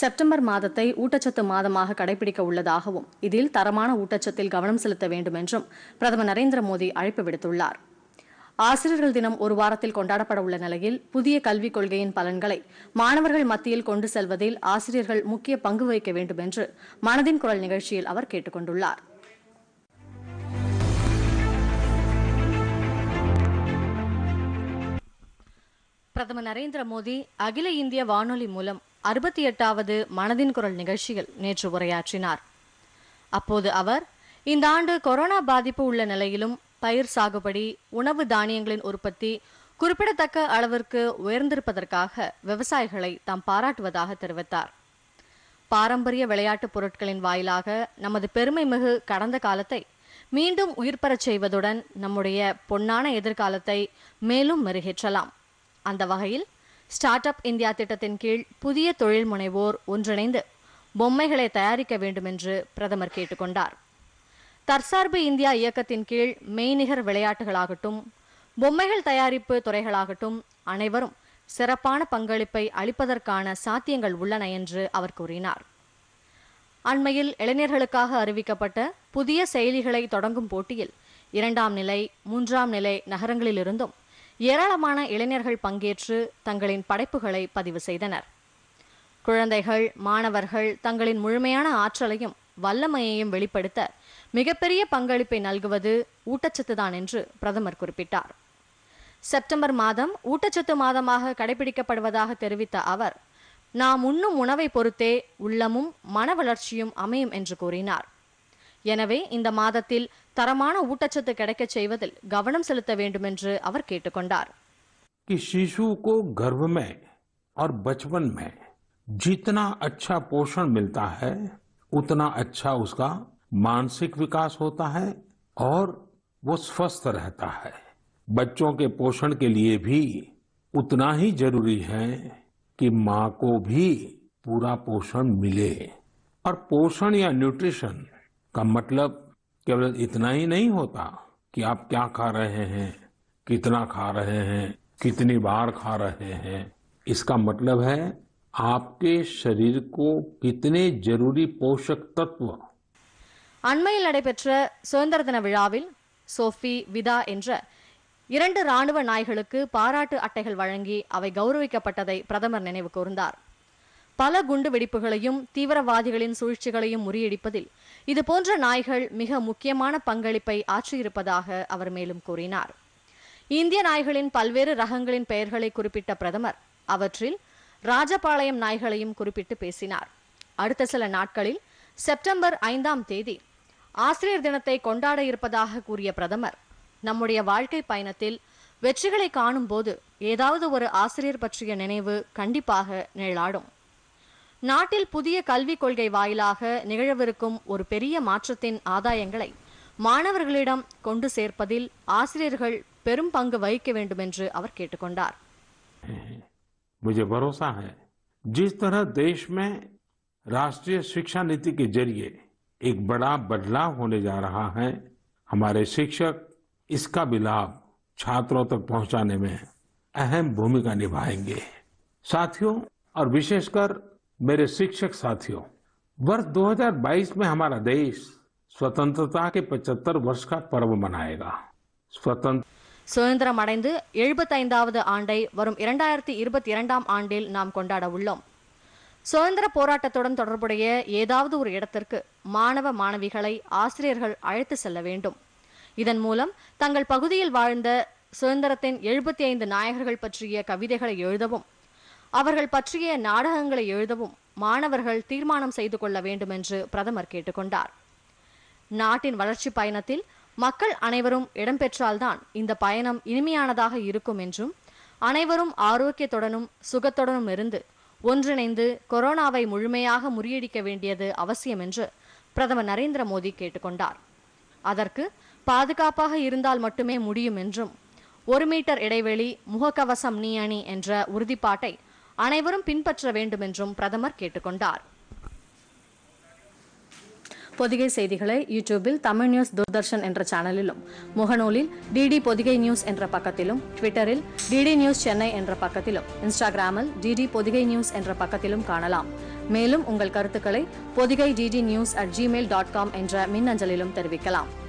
September மாதத்தை ஊட்டச்சத்து மாதமாக கடைபிடிக்க உள்ளதாகவும் இதில் தரமான ஊட்டச்சத்தில் கவனம் செலுத்த வேண்டும் என்றும் பிரதமர் நரேந்திர மோடி அழைப்பு விடுத்துள்ளார் ஆசிரியர்கள் தினம் ஒரு வாரத்தில் கொண்டாடப்பட உள்ள நிலையில் புதிய கல்விக் கொள்கையின் பலன்களை மாணவர்கள் மத்தியில் கொண்டு செல்வதில் ஆசிரியர்கள் முக்கிய பங்கு வகிக்க வேண்டும் என்று மனதின் குரல் நிகழ்ச்சியில் அவர் கேட்டுக் கொண்டுள்ளார் பிரதமர் நரேந்திர மோடி அகில இந்திய வானொலி மூலம் அறுபத்தி எட்டாவது மனதின் குரல் நிகழ்ச்சியில் நேற்று உரையாற்றினார் அப்போது அவர் இந்த ஆண்டு கொரோனா பாதிப்பு உள்ள நிலையிலும் பயிர் சாகுபடி உணவு தானியங்களின் உற்பத்தி குறிப்பிடத்தக்க அளவிற்கு உயர்ந்திருப்பதற்காக விவசாயிகளை தாம் பாராட்டுவதாக தெரிவித்தார் பாரம்பரிய விளையாட்டுப் பொருட்களின் வாயிலாக நமது பெருமை மிகு கடந்த காலத்தை மீண்டும் உயிர்பெறச் செய்வதுடன் நம்முடைய பொன்னான எதிர்காலத்தை மேலும் மெருகேற்றலாம் அந்த வகையில் ஸ்டார்ட் அப் இந்தியா திட்டத்தின் கீழ் புதிய தொழில் முனைவோர் ஒன்றிணைந்து பொம்மைகளை தயாரிக்க வேண்டும் என்று பிரதமர் கேட்டுக்கொண்டார் தற்சார்பு இந்தியா இயக்கத்தின் கீழ் மெய்நிகர் விளையாட்டுகளாகட்டும் பொம்மைகள் தயாரிப்பு துறைகளாகட்டும் அனைவரும் சிறப்பான பங்களிப்பை அளிப்பதற்கான சாத்தியங்கள் உள்ளன என்று அவர் கூறினார் அண்மையில் இளைஞர்களுக்காக அறிவிக்கப்பட்ட புதிய செயலிகளை தொடங்கும் போட்டியில் இரண்டாம் நிலை மூன்றாம் நிலை நகரங்களிலிருந்தும் ஏராளமான இளைஞர்கள் பங்கேற்று தங்களின் படைப்புகளை பதிவு செய்தனர் குழந்தைகள் மாணவர்கள் தங்களின் முழுமையான ஆற்றலையும் வல்லமையையும் வெளிப்படுத்த மிகப்பெரிய பங்களிப்பை நல்குவது ஊட்டச்சத்து தான் என்று பிரதமர் குறிப்பிட்டார் செப்டம்பர் மாதம் ஊட்டச்சத்து மாதமாக கடைபிடிக்கப்படுவதாக தெரிவித்த அவர் நாம் உண்ணும் உணவை பொறுத்தே உள்ளமும் மன வளர்ச்சியும் அமையும் என்று கூறினார் எனவே இந்த மாதத்தில் தரமான ஊட்டச்சத்து செய்வதில் கவனம் செலுத்த வேண்டும் என்று அவர் கேட்டுக்கொண்டார் कि शिशु को गर्भ में और बचपन में जितना अच्छा पोषण मिलता है उतना अच्छा उसका मानसिक विकास होता है और वो स्वस्थ रहता है बच्चों के पोषण के लिए भी उतना ही जरूरी है कि माँ को भी पूरा पोषण मिले और पोषण या न्यूट्रिशन का मतलब केवल इतना ही नहीं होता कि आप क्या खा रहे हैं कितना खा रहे हैं कितनी बार खा रहे हैं इसका मतलब है आपके शरीर को कितने जरूरी पोषक तत्व அண்மையில் நடைபெற்ற சுதந்திர தின விழாவில் சோஃபி விதா என்ற இரண்டு ராணுவ நாய்களுக்கு பாராட்டு அட்டைகள் வழங்கி அவை கௌரவிக்கப்பட்டதை பிரதமர் நினைவு கூர்ந்தார் பல குண்டு வெடிப்புகளையும் தீவிரவாதிகளின் சூழ்ச்சிகளையும் முறியடிப்பதில் இதுபோன்ற நாய்கள் மிக முக்கியமான பங்களிப்பை ஆற்றியிருப்பதாக அவர் மேலும் கூறினார் இந்திய நாய்களின் பல்வேறு ரகங்களின் பெயர்களை குறிப்பிட்ட பிரதமர் அவற்றில் ராஜபாளையம் நாய்களையும் குறிப்பிட்டு பேசினார் அடுத்த சில நாட்களில் செப்டம்பர் ஐந்தாம் தேதி ஆசிரியர் தினத்தை கொண்டாட இருப்பதாக கூறிய பிரதமர் நம்முடைய வாழ்க்கை பயணத்தில் வெற்றிகளை காணும்போது ஏதாவது ஒரு ஆசிரியர் பற்றிய நினைவு கண்டிப்பாக நிழலாடும் நாட்டல் புதிய கல்வி கொள்கை வாயிலாக நிறைவேறும் ஒரு பெரிய மாற்றத்தின் ஆதாயங்களை மனிதர்களிடம் கொண்டு சேர்ப்பதில் ஆசிரியர்கள் பெரும் பங்கு வகிக்க வேண்டும் என்று அவர் கேட்டுக்கொண்டார் मुझे भरोसा है जिस तरह देश में राष्ट्रीय शिक्षा नीति के जरिए एक बड़ा बदलाव होने जा रहा है हमारे शिक्षक इसका लाभ छात्रों तक पहुंचाने में अहम भूमिका निभाएंगे साथियों और विशेषकर मेरे शिक्षक साथियों वर्ष 2022 में हमारा देश स्वतंत्रता के 75 वर्ष का पर्व मनाएगा स्वतंत्र சுதந்திரம் அடைந்து எழுபத்தைந்தாவது ஆண்டை வரும் இரண்டாயிரத்தி இருபத்தி இரண்டாம் ஆண்டில் நாம் கொண்டாட உள்ளோம் சுதந்திர போராட்டத்துடன் தொடர்புடைய ஏதாவது ஒரு இடத்திற்கு மாணவ மாணவிகளை ஆசிரியர்கள் அழைத்து செல்ல வேண்டும் இதன் மூலம் தங்கள் பகுதியில் வாழ்ந்த சுதந்திரத்தின் எழுபத்தி ஐந்து நாயகர்கள் பற்றிய கவிதைகளை எழுதவும் அவர்கள் பற்றிய நாடகங்களை எழுதவும் மாணவர்கள் தீர்மானம் செய்து கொள்ள வேண்டும் என்று பிரதமர் கேட்டுக்கொண்டார் நாட்டின் வளர்ச்சி பயணத்தில் மக்கள் அனைவரும் இடம்பெற்றால்தான் இந்த பயணம் இனிமையானதாக இருக்கும் என்றும் அனைவரும் ஆரோக்கியத்துடனும் சுகத்துடனும் இருந்து ஒன்றிணைந்து கொரோனாவை முழுமையாக முறியடிக்க வேண்டியது அவசியம் என்று பிரதமர் நரேந்திர மோடி கேட்டுக்கொண்டார் அதற்கு பாதுகாப்பாக இருந்தால் மட்டுமே முடியும் என்றும் ஒரு மீட்டர் இடைவெளி முகக்கவசம் நீ அணி என்ற உறுதிப்பாட்டை அனைவரும் பின்பற்ற வேண்டும் என்றும் பிரதமர் கேட்டுக்கொண்டார் பொதிகை செய்திகளை யூடியூபில் தமிழ் நியூஸ் தூர்தர்ஷன் என்ற சேனலிலும் முகநூலில் டிடி பொதிகை நியூஸ் என்ற பக்கத்திலும் ட்விட்டரில் டிடி நியூஸ் சென்னை என்ற பக்கத்திலும் இன்ஸ்டாகிராமில் டிடி பொதிகை நியூஸ் என்ற பக்கத்திலும் காணலாம் மேலும் உங்கள் கருத்துக்களை Podhigai DD news at Gmail dot com என்ற மின்னஞ்சலிலும் தெரிவிக்கலாம்